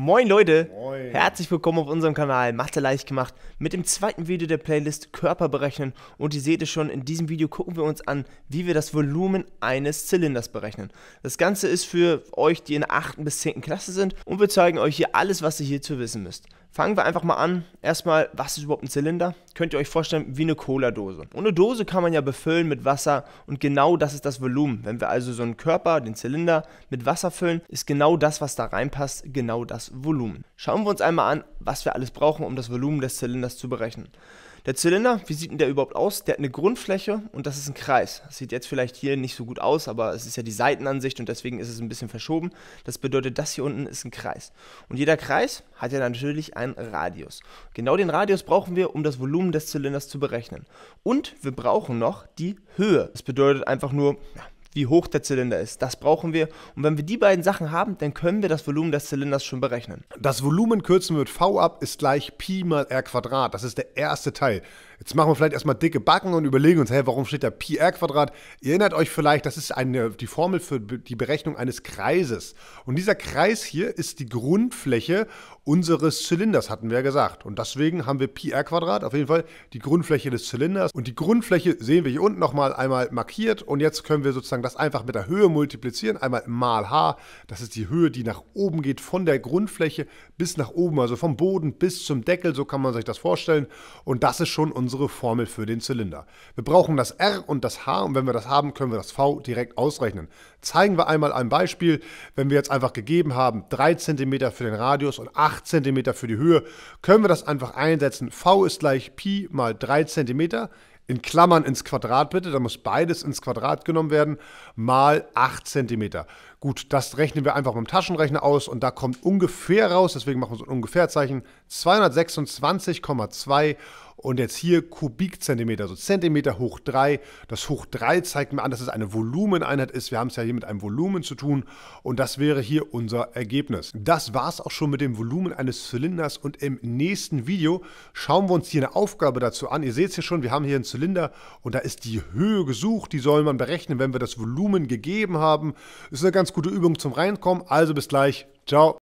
Moin Leute, Moin. herzlich willkommen auf unserem Kanal Mathe leicht gemacht mit dem zweiten Video der Playlist Körper berechnen und ihr seht es schon, in diesem Video gucken wir uns an, wie wir das Volumen eines Zylinders berechnen. Das Ganze ist für euch, die in der 8. bis 10. Klasse sind und wir zeigen euch hier alles, was ihr hierzu wissen müsst. Fangen wir einfach mal an. Erstmal, was ist überhaupt ein Zylinder? Könnt ihr euch vorstellen, wie eine Cola-Dose. Und eine Dose kann man ja befüllen mit Wasser und genau das ist das Volumen. Wenn wir also so einen Körper, den Zylinder, mit Wasser füllen, ist genau das, was da reinpasst, genau das Volumen. Schauen wir uns einmal an, was wir alles brauchen, um das Volumen des Zylinders zu berechnen. Der Zylinder, wie sieht denn der überhaupt aus? Der hat eine Grundfläche und das ist ein Kreis. Das sieht jetzt vielleicht hier nicht so gut aus, aber es ist ja die Seitenansicht und deswegen ist es ein bisschen verschoben. Das bedeutet, das hier unten ist ein Kreis. Und jeder Kreis hat ja natürlich ein Radius. Genau den Radius brauchen wir, um das Volumen des Zylinders zu berechnen. Und wir brauchen noch die Höhe. Das bedeutet einfach nur, wie hoch der Zylinder ist. Das brauchen wir. Und wenn wir die beiden Sachen haben, dann können wir das Volumen des Zylinders schon berechnen. Das Volumen kürzen wir mit V ab, ist gleich Pi mal R Quadrat. Das ist der erste Teil. Jetzt machen wir vielleicht erstmal dicke Backen und überlegen uns, hey, warum steht da Pi R Quadrat? Ihr erinnert euch vielleicht, das ist eine, die Formel für die Berechnung eines Kreises. Und dieser Kreis hier ist die Grundfläche unseres Zylinders, hatten wir ja gesagt. Und deswegen haben wir Pi R Quadrat, auf jeden Fall die Grundfläche des Zylinders. Und die Grundfläche sehen wir hier unten nochmal einmal markiert. Und jetzt können wir sozusagen sozusagen das einfach mit der Höhe multiplizieren. Einmal mal h, das ist die Höhe, die nach oben geht, von der Grundfläche bis nach oben, also vom Boden bis zum Deckel, so kann man sich das vorstellen. Und das ist schon unsere Formel für den Zylinder. Wir brauchen das R und das H und wenn wir das haben, können wir das V direkt ausrechnen. Zeigen wir einmal ein Beispiel, wenn wir jetzt einfach gegeben haben, 3 cm für den Radius und 8 cm für die Höhe, können wir das einfach einsetzen. V ist gleich Pi mal 3 cm in Klammern ins Quadrat bitte, da muss beides ins Quadrat genommen werden, mal 8 cm. Gut, das rechnen wir einfach mit dem Taschenrechner aus und da kommt ungefähr raus, deswegen machen wir so ein Ungefährzeichen, 226,2 und jetzt hier Kubikzentimeter, also Zentimeter hoch 3. Das hoch 3 zeigt mir an, dass es eine Volumeneinheit ist. Wir haben es ja hier mit einem Volumen zu tun und das wäre hier unser Ergebnis. Das war es auch schon mit dem Volumen eines Zylinders und im nächsten Video schauen wir uns hier eine Aufgabe dazu an. Ihr seht es hier schon, wir haben hier einen Zylinder und da ist die Höhe gesucht. Die soll man berechnen, wenn wir das Volumen gegeben haben. Das Ist eine ganz gute Übung zum Reinkommen. Also bis gleich. Ciao.